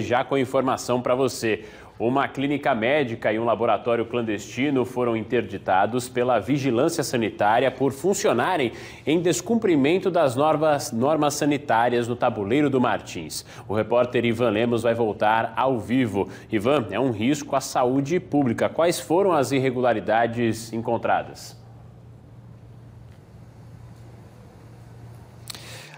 já com informação para você. Uma clínica médica e um laboratório clandestino foram interditados pela vigilância sanitária por funcionarem em descumprimento das normas, normas sanitárias no Tabuleiro do Martins. O repórter Ivan Lemos vai voltar ao vivo. Ivan, é um risco à saúde pública. Quais foram as irregularidades encontradas?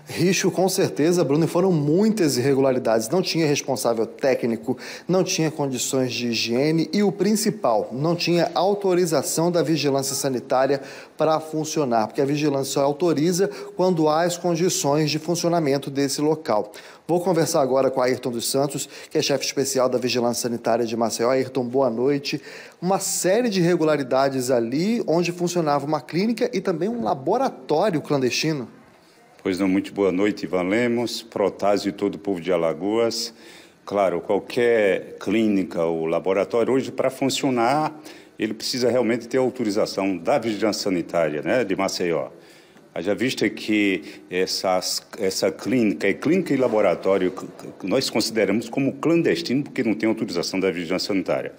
Risco, com certeza, Bruno, foram muitas irregularidades. Não tinha responsável técnico, não tinha condições de higiene e o principal, não tinha autorização da vigilância sanitária para funcionar, porque a vigilância só autoriza quando há as condições de funcionamento desse local. Vou conversar agora com Ayrton dos Santos, que é chefe especial da Vigilância Sanitária de Maceió. Ayrton, boa noite. Uma série de irregularidades ali, onde funcionava uma clínica e também um laboratório clandestino. Pois não, muito boa noite, Ivan Lemos, Protásio e todo o povo de Alagoas. Claro, qualquer clínica ou laboratório hoje, para funcionar, ele precisa realmente ter autorização da vigilância sanitária né, de Maceió. Haja vista que essas, essa clínica, é clínica e laboratório, nós consideramos como clandestino porque não tem autorização da vigilância sanitária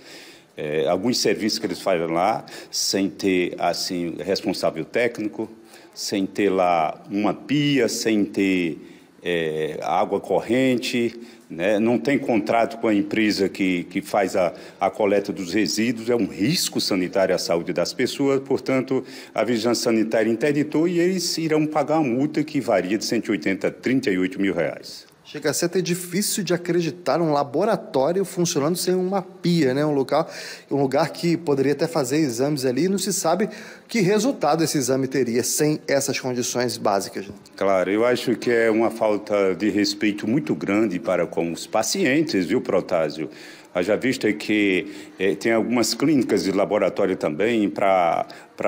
é, alguns serviços que eles fazem lá sem ter assim responsável técnico, sem ter lá uma pia, sem ter é, água corrente, né? não tem contrato com a empresa que, que faz a, a coleta dos resíduos, é um risco sanitário à saúde das pessoas, portanto, a Vigilância Sanitária interditou e eles irão pagar uma multa que varia de 180 a 38 mil reais. Chega a ser até difícil de acreditar um laboratório funcionando sem uma pia, né? Um local, um lugar que poderia até fazer exames ali e não se sabe que resultado esse exame teria sem essas condições básicas. Né? Claro, eu acho que é uma falta de respeito muito grande para com os pacientes, viu, Protásio? Haja vista que eh, tem algumas clínicas de laboratório também, para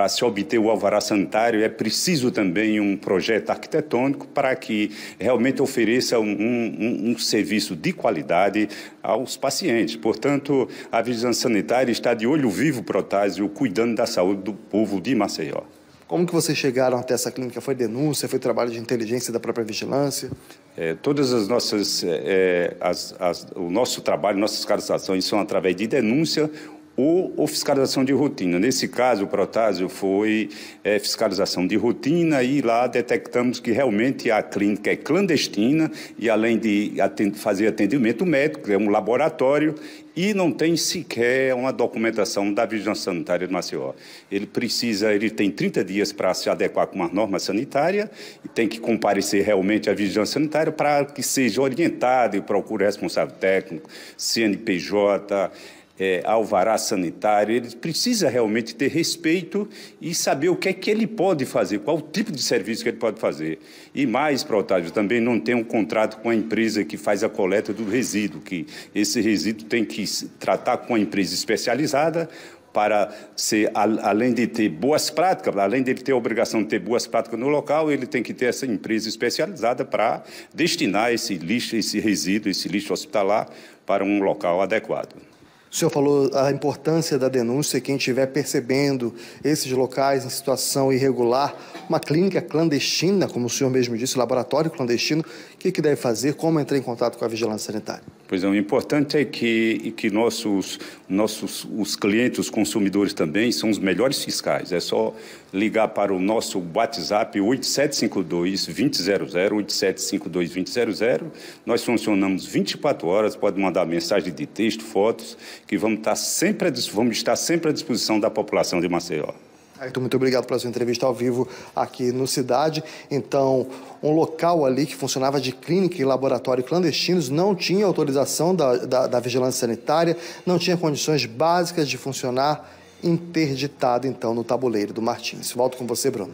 se obter o alvará sanitário é preciso também um projeto arquitetônico para que realmente ofereça um, um, um serviço de qualidade aos pacientes. Portanto, a Vigilância Sanitária está de olho vivo, Protásio, cuidando da saúde do povo de Maceió. Como que vocês chegaram até essa clínica? Foi denúncia? Foi trabalho de inteligência da própria vigilância? É, todas as nossas, é, é as, as, o nosso trabalho, nossas solicitações são através de denúncia ou, ou fiscalização de rotina. Nesse caso, o Protásio foi é, fiscalização de rotina e lá detectamos que realmente a clínica é clandestina e além de atend fazer atendimento médico, é um laboratório e não tem sequer uma documentação da Vigilância Sanitária do Maceió. Ele precisa, ele tem 30 dias para se adequar com uma norma sanitária e tem que comparecer realmente à Vigilância Sanitária para que seja orientado e procure responsável técnico, CNPJ, é, alvará sanitário, ele precisa realmente ter respeito e saber o que é que ele pode fazer, qual o tipo de serviço que ele pode fazer. E mais, Otávio, também não tem um contrato com a empresa que faz a coleta do resíduo, que esse resíduo tem que tratar com a empresa especializada para ser, além de ter boas práticas, além de ele ter a obrigação de ter boas práticas no local, ele tem que ter essa empresa especializada para destinar esse lixo, esse resíduo, esse lixo hospitalar para um local adequado. O senhor falou a importância da denúncia, quem estiver percebendo esses locais em situação irregular, uma clínica clandestina, como o senhor mesmo disse, laboratório clandestino, o que, que deve fazer, como entrar em contato com a vigilância sanitária? Pois é, o importante é que, que nossos, nossos os clientes, os consumidores também são os melhores fiscais. É só ligar para o nosso WhatsApp 8752-2000, 8752-2000. Nós funcionamos 24 horas, pode mandar mensagem de texto, fotos, que vamos estar tá sempre, vamos estar sempre à disposição da população de Maceió muito obrigado pela sua entrevista ao vivo aqui no Cidade. Então, um local ali que funcionava de clínica e laboratório clandestinos não tinha autorização da, da, da vigilância sanitária, não tinha condições básicas de funcionar, interditado então no tabuleiro do Martins. Volto com você, Bruno.